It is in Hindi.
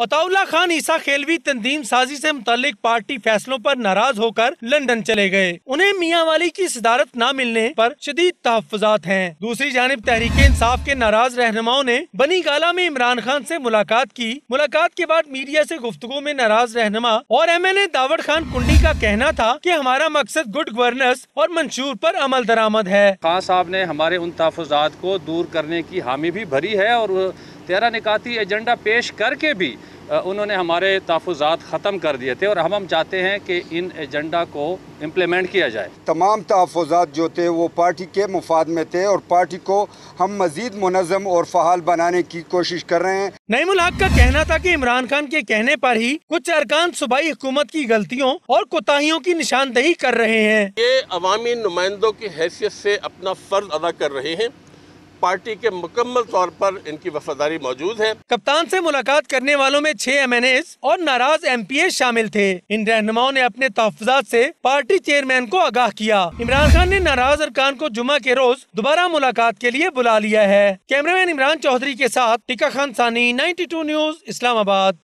अताउल्ला खान ईसा खेलवी तंजीम साजी से मुतालिक पार्टी फैसलों पर नाराज होकर लंदन चले गए उन्हें मियाँ वाली की सदारत न मिलने पर शदीद तहफात हैं। दूसरी जानब तहरीक इंसाफ के नाराज रहनुमाओं ने बनी गाला में इमरान खान से मुलाकात की मुलाकात के बाद मीडिया ऐसी गुफ्तगु में नाराज रहनुमा और M L A Dawar Khan Kundi का कहना था की हमारा मकसद गुड गवर्नेंस और मंशूर आरोप अमल दरामद है खान साहब ने हमारे उन तहफात को दूर करने की हामी भी भरी है और तेरह निकाती एजेंडा पेश करके भी उन्होंने हमारे तहफ़ात ख़त्म कर दिए थे और हम हम चाहते हैं कि इन एजेंडा को इम्प्लीमेंट किया जाए तमाम तहफ़ात जो थे वो पार्टी के मुफाद में थे और पार्टी को हम मज़ीद मुनज़म और फहाल बनाने की कोशिश कर रहे हैं नईमुल हक का कहना था कि इमरान खान के कहने पर ही कुछ अरकान सूबाई हुकूमत की गलतियों और कोताहियों की निशानदही कर रहे हैं ये अवामी नुमाइंदों की हैसियत से अपना फ़र्ज अदा कर रहे हैं पार्टी के मुकम्मल तौर पर इनकी वफादारी मौजूद है कप्तान से मुलाकात करने वालों में छह एम और नाराज एम शामिल थे इन रहनुमाओं ने अपने तहफात ऐसी पार्टी चेयरमैन को आगाह किया इमरान खान ने नाराज अरकान को जुमा के रोज दोबारा मुलाकात के लिए बुला लिया है कैमरामैन इमरान चौधरी के साथ टीका खान सानी नाइन्टी न्यूज इस्लामाबाद